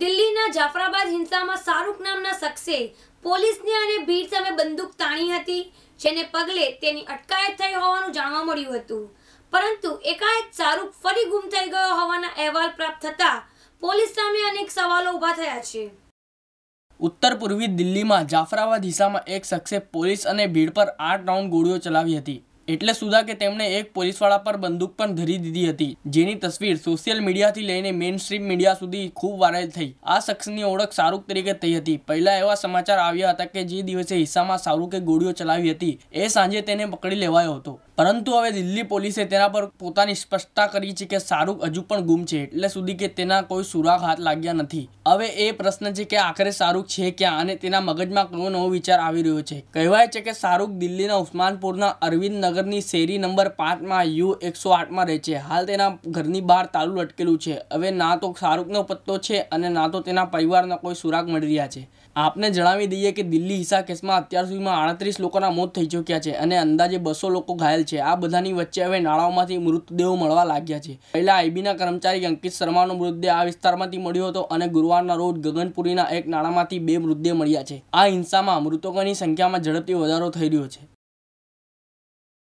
દિલ્હીના જાફરાબાદ હિંસામાં શાહરૂખ નામના શખ્સે પોલીસની અને ભીડ સામે બંદૂક તાણી હતી જેને પગલે તેની અટકાયત થઈ હોવાનું જાણવા મળ્યું હતું પરંતુ એકાએક શાહરૂખ ફરી ગુમ થઈ ગયો હોવાના અહેવાલ પ્રાપ્ત થતા પોલીસ સામે અનેક સવાલો ઊભા થયા છે ઉત્તર પૂર્વી દિલ્હીમાં જાફરાબાદ હિંસામાં એક શખ્સે પોલીસ અને ભીડ પર આઠ રાઉન્ડ ગોળીઓ ચલાવી હતી એટલે સુધા કે તેમણે એક પોલીસવાળા પર બંદૂક પણ ધરી દીધી હતી જેની તસવીર સોશિયલ મીડિયાથી લઈને મેઇન સ્ટ્રીમ મીડિયા સુધી ખૂબ વાયરલ થઈ આ શખ્સની ઓળખ શાહરૂખ તરીકે થઈ હતી પહેલા એવા સમાચાર આવ્યા હતા કે જે દિવસે હિસ્સામાં શાહરૂખે ગોળીઓ ચલાવી હતી એ સાંજે તેને પકડી લેવાયો હતો પરંતુ હવે દિલ્હી પોલીસે તેના પર પોતાની સ્પષ્ટતા કરી છે કે શાહરૂખ હજુ પણ ગુમ છે એટલે સુધી કે તેના કોઈ સુરાગ હાથ લાગ્યા નથી હવે એ પ્રશ્ન છે કે આખરે શાહરૂખ છે ક્યાં અને તેના મગજમાં કોઈ નવો વિચાર આવી રહ્યો છે કહેવાય છે કે શાહરૂખ દિલ્હીના ઉસ્માનપુરના અરવિંદ નગરની શેરી નંબર પાંચમાં યુ એકસો આઠમાં રહે છે હાલ તેના ઘરની બહાર તાળું લટકેલું છે હવે ના તો શાહરૂખનો પત્તો છે અને ના તો તેના પરિવારના કોઈ સુરાગ મળી રહ્યા છે આપને જણાવી દઈએ કે દિલ્હી હિંસા કેસમાં અત્યાર સુધીમાં આડત્રીસ લોકોના મોત થઈ ચૂક્યા છે અને અંદાજે બસો લોકો ઘાયલ છે આ બધાની વચ્ચે હવે નાળાઓમાંથી મૃતદેહો મળવા લાગ્યા છે પહેલા આઈબીના કર્મચારી અંકિત શર્માનો મૃતદેહ આ વિસ્તારમાંથી મળ્યો હતો અને ગુરુવાર શુક્રવારના રોજ ગગનપુરીના એક નાણામાંથી બે મૃતદેહ મળ્યા છે આ હિંસામાં મૃતકોની સંખ્યામાં ઝડપથી વધારો થઈ રહ્યો છે